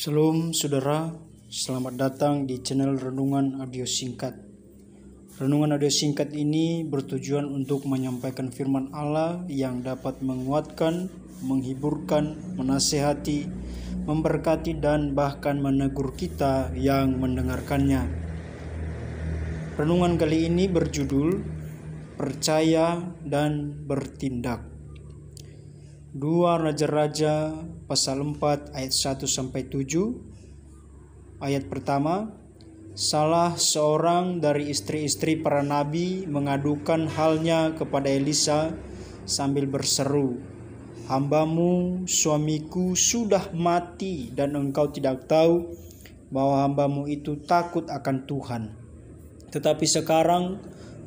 Shalom saudara, selamat datang di channel Renungan Audio Singkat. Renungan audio singkat ini bertujuan untuk menyampaikan firman Allah yang dapat menguatkan, menghiburkan, menasehati, memberkati dan bahkan menegur kita yang mendengarkannya. Renungan kali ini berjudul Percaya dan Bertindak. 2 Raja-Raja pasal 4 ayat 1 sampai 7 ayat pertama salah seorang dari istri-istri para nabi mengadukan halnya kepada Elisa sambil berseru hambamu suamiku sudah mati dan engkau tidak tahu bahwa hambamu itu takut akan Tuhan tetapi sekarang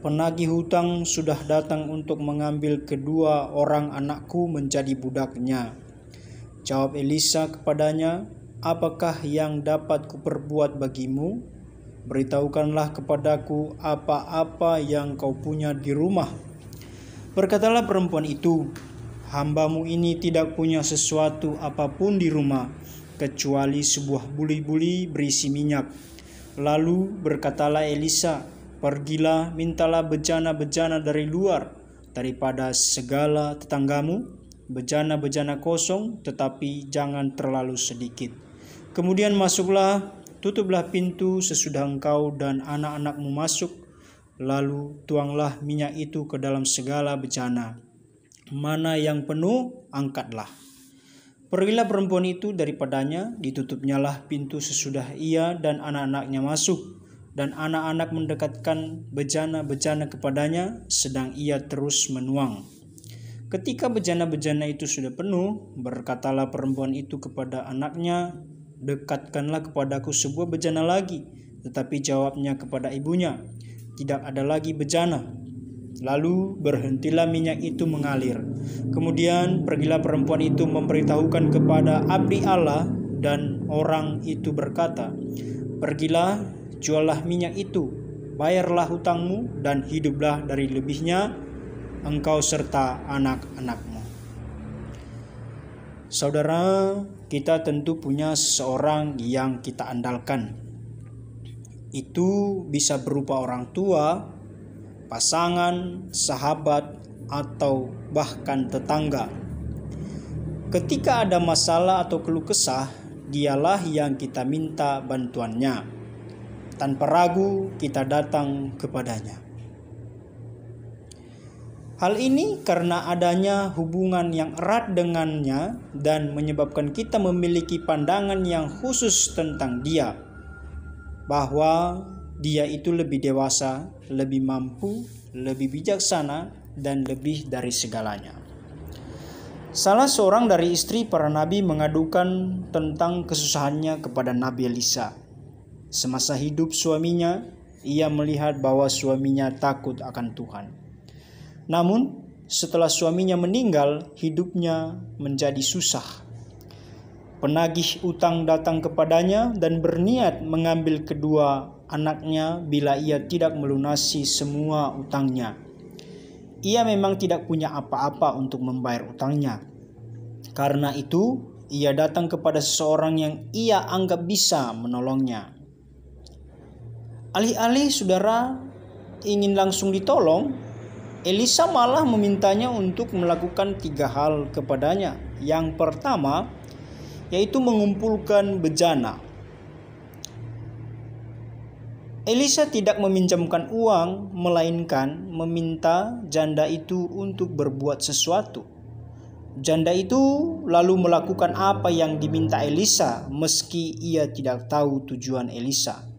penagih hutang sudah datang untuk mengambil kedua orang anakku menjadi budaknya. Jawab Elisa kepadanya, Apakah yang dapat kuperbuat bagimu? Beritahukanlah kepadaku apa-apa yang kau punya di rumah. Berkatalah perempuan itu, Hambamu ini tidak punya sesuatu apapun di rumah, kecuali sebuah buli-buli berisi minyak. Lalu berkatalah Elisa, Pergilah, mintalah bejana-bejana dari luar, daripada segala tetanggamu, bejana-bejana kosong, tetapi jangan terlalu sedikit. Kemudian masuklah, tutuplah pintu sesudah engkau dan anak-anakmu masuk, lalu tuanglah minyak itu ke dalam segala bejana. Mana yang penuh, angkatlah. Pergilah perempuan itu daripadanya, ditutupnyalah pintu sesudah ia dan anak-anaknya masuk dan anak-anak mendekatkan bejana-bejana kepadanya, sedang ia terus menuang. Ketika bejana-bejana itu sudah penuh, berkatalah perempuan itu kepada anaknya, "Dekatkanlah kepadaku sebuah bejana lagi." Tetapi jawabnya kepada ibunya, "Tidak ada lagi bejana." Lalu berhentilah minyak itu mengalir. Kemudian pergilah perempuan itu memberitahukan kepada abdi Allah dan orang itu berkata, "Pergilah juallah minyak itu, bayarlah hutangmu, dan hiduplah dari lebihnya, engkau serta anak-anakmu. Saudara, kita tentu punya seseorang yang kita andalkan. Itu bisa berupa orang tua, pasangan, sahabat, atau bahkan tetangga. Ketika ada masalah atau keluh kesah, dialah yang kita minta bantuannya tanpa ragu kita datang kepadanya. Hal ini karena adanya hubungan yang erat dengannya dan menyebabkan kita memiliki pandangan yang khusus tentang Dia, bahwa Dia itu lebih dewasa, lebih mampu, lebih bijaksana, dan lebih dari segalanya. Salah seorang dari istri para nabi mengadukan tentang kesusahannya kepada Nabi Elisa Semasa hidup suaminya, ia melihat bahwa suaminya takut akan Tuhan. Namun, setelah suaminya meninggal, hidupnya menjadi susah. Penagih utang datang kepadanya dan berniat mengambil kedua anaknya bila ia tidak melunasi semua utangnya. Ia memang tidak punya apa-apa untuk membayar utangnya. Karena itu, ia datang kepada seseorang yang ia anggap bisa menolongnya Alih-alih saudara ingin langsung ditolong, Elisa malah memintanya untuk melakukan tiga hal kepadanya. Yang pertama, yaitu mengumpulkan bejana. Elisa tidak meminjamkan uang, melainkan meminta janda itu untuk berbuat sesuatu. Janda itu lalu melakukan apa yang diminta Elisa, meski ia tidak tahu tujuan Elisa.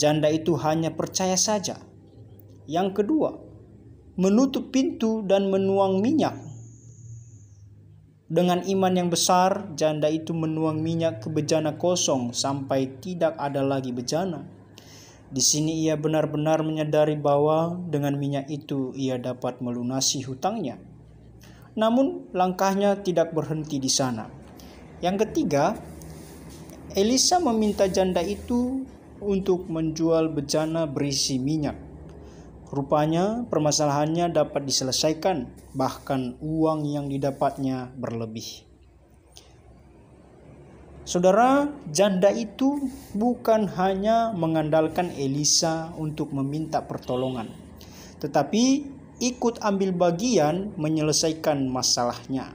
Janda itu hanya percaya saja. Yang kedua, menutup pintu dan menuang minyak. Dengan iman yang besar, janda itu menuang minyak ke bejana kosong sampai tidak ada lagi bejana. Di sini ia benar-benar menyadari bahwa dengan minyak itu ia dapat melunasi hutangnya. Namun langkahnya tidak berhenti di sana. Yang ketiga, Elisa meminta janda itu untuk menjual bejana berisi minyak. Rupanya permasalahannya dapat diselesaikan, bahkan uang yang didapatnya berlebih. Saudara, janda itu bukan hanya mengandalkan Elisa untuk meminta pertolongan, tetapi ikut ambil bagian menyelesaikan masalahnya.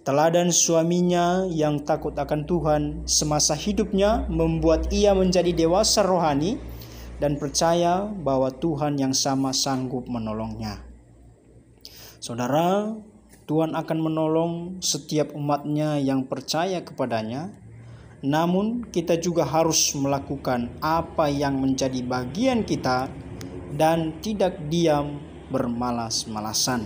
Teladan suaminya yang takut akan Tuhan semasa hidupnya membuat ia menjadi dewasa rohani dan percaya bahwa Tuhan yang sama sanggup menolongnya. Saudara, Tuhan akan menolong setiap umatnya yang percaya kepadanya. Namun kita juga harus melakukan apa yang menjadi bagian kita dan tidak diam bermalas-malasan.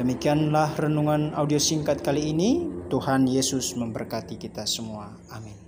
Demikianlah renungan audio singkat kali ini. Tuhan Yesus memberkati kita semua. Amin.